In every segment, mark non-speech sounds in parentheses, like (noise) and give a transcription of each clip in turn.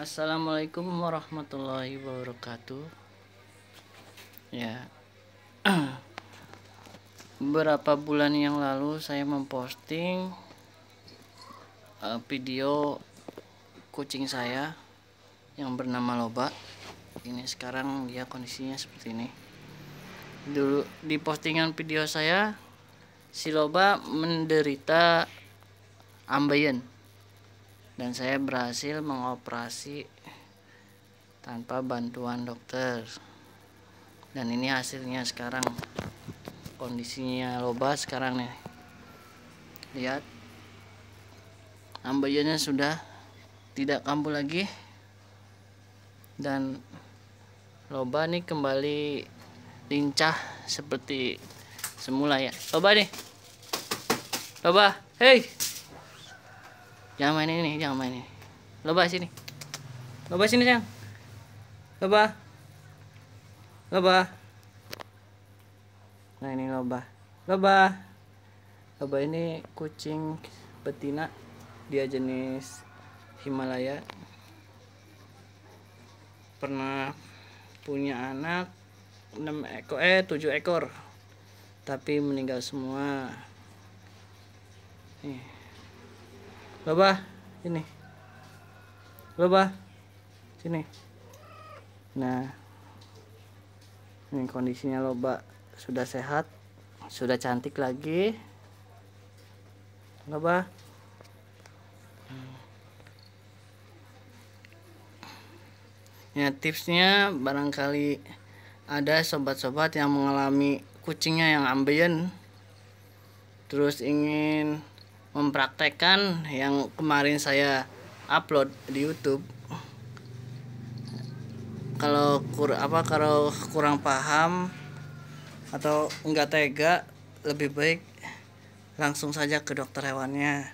Assalamualaikum warahmatullahi wabarakatuh. Ya. Beberapa (clears throat) bulan yang lalu saya memposting eh, video kucing saya yang bernama Loba. Ini sekarang dia kondisinya seperti ini. Dulu di postingan video saya si Loba menderita ambeien dan saya berhasil mengoperasi tanpa bantuan dokter dan ini hasilnya sekarang kondisinya loba sekarang nih lihat ambejennya sudah tidak kambuh lagi dan loba nih kembali lincah seperti semula ya loba nih loba hei Jangan main ini, jangan main ini. Loba sini. Loba sini, Sayang. Loba. Loba. Nah, ini loba. Loba. Loba ini kucing betina. Dia jenis Himalaya. Pernah punya anak 6 ekor eh 7 ekor tapi meninggal semua nih Baba, sini. Lo sini. Nah, ini kondisinya loba sudah sehat, sudah cantik lagi. Loba. Ya tipsnya barangkali ada sobat-sobat yang mengalami kucingnya yang ambeien terus ingin mempraktekkan yang kemarin saya upload di YouTube kalau kur apa kalau kurang paham atau enggak tega lebih baik langsung saja ke dokter hewannya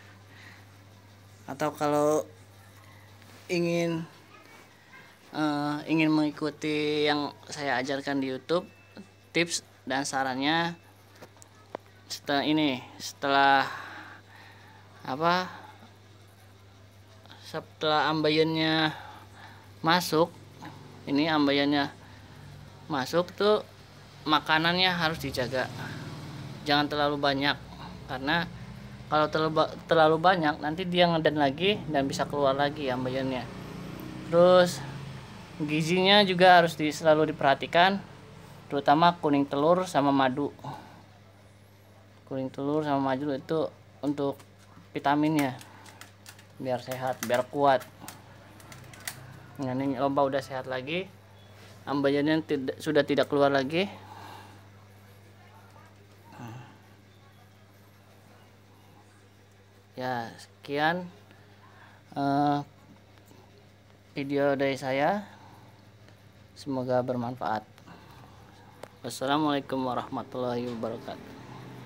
atau kalau ingin uh, ingin mengikuti yang saya ajarkan di YouTube tips dan sarannya setelah ini setelah apa setelah ambayannya masuk ini ambayannya masuk tuh makanannya harus dijaga jangan terlalu banyak karena kalau terlalu, terlalu banyak nanti dia ngeden lagi dan bisa keluar lagi ambayannya terus gizinya juga harus di, selalu diperhatikan terutama kuning telur sama madu kuning telur sama madu itu untuk vitaminnya biar sehat biar kuat nganin lomba udah sehat lagi ambayannya tidak, sudah tidak keluar lagi ya sekian uh, video dari saya semoga bermanfaat wassalamualaikum warahmatullahi wabarakatuh